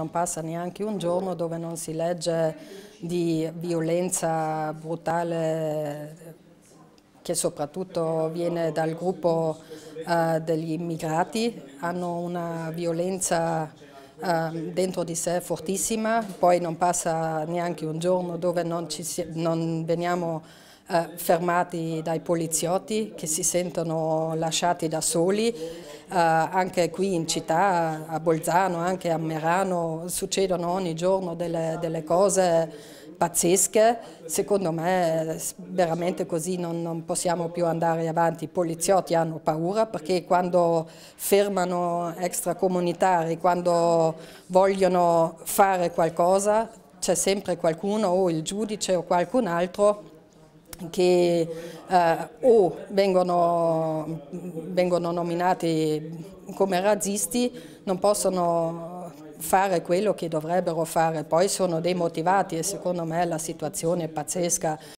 non passa neanche un giorno dove non si legge di violenza brutale che soprattutto viene dal gruppo eh, degli immigrati, hanno una violenza eh, dentro di sé fortissima, poi non passa neanche un giorno dove non, ci si, non veniamo eh, fermati dai poliziotti che si sentono lasciati da soli. Eh, anche qui in città, a Bolzano, anche a Merano, succedono ogni giorno delle, delle cose pazzesche, secondo me veramente così non, non, possiamo più andare avanti, i poliziotti hanno paura perché quando fermano extracomunitari, quando vogliono fare qualcosa c'è sempre qualcuno o il giudice o qualcun altro che eh, o vengono, vengono nominati come razzisti non possono fare quello che dovrebbero fare, poi sono demotivati e secondo me la situazione è pazzesca.